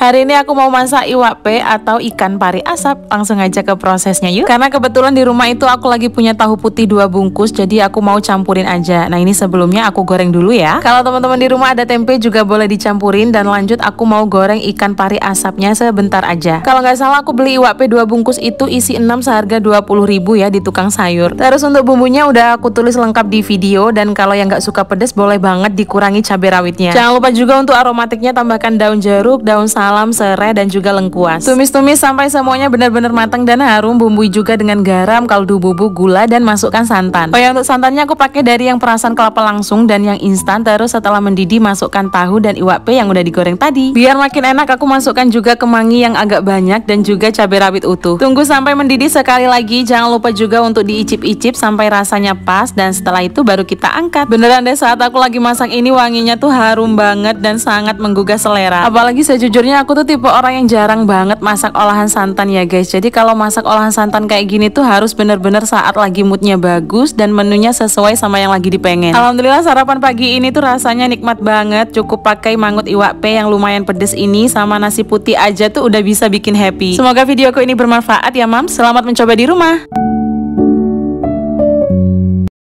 Hari ini aku mau masak iwak pe atau ikan pari asap. Langsung aja ke prosesnya yuk. Karena kebetulan di rumah itu aku lagi punya tahu putih dua bungkus, jadi aku mau campurin aja. Nah ini sebelumnya aku goreng dulu ya. Kalau teman-teman di rumah ada tempe juga boleh dicampurin dan lanjut aku mau goreng ikan pari asapnya sebentar aja. Kalau nggak salah aku beli iwak pe dua bungkus itu isi 6 seharga 20 ribu ya di tukang sayur. Terus untuk bumbunya udah aku tulis lengkap di video dan kalau yang nggak suka pedas boleh banget dikurangi cabai rawitnya. Jangan lupa juga untuk aromatiknya tambahkan daun jeruk, daun salam alam serai dan juga lengkuas. Tumis-tumis sampai semuanya benar-benar matang dan harum, bumbui juga dengan garam, kaldu bubuk, gula dan masukkan santan. Oh ya untuk santannya aku pakai dari yang perasan kelapa langsung dan yang instan. Terus setelah mendidih masukkan tahu dan iwak pe yang udah digoreng tadi. Biar makin enak aku masukkan juga kemangi yang agak banyak dan juga cabai rawit utuh. Tunggu sampai mendidih sekali lagi. Jangan lupa juga untuk diicip-icip sampai rasanya pas dan setelah itu baru kita angkat. Beneran deh saat aku lagi masak ini wanginya tuh harum banget dan sangat menggugah selera. Apalagi sejujurnya aku tuh tipe orang yang jarang banget masak olahan santan ya guys Jadi kalau masak olahan santan kayak gini tuh harus bener-bener saat lagi moodnya bagus Dan menunya sesuai sama yang lagi dipengen Alhamdulillah sarapan pagi ini tuh rasanya nikmat banget Cukup pakai mangut iwak pe yang lumayan pedes ini Sama nasi putih aja tuh udah bisa bikin happy Semoga videoku ini bermanfaat ya mam Selamat mencoba di rumah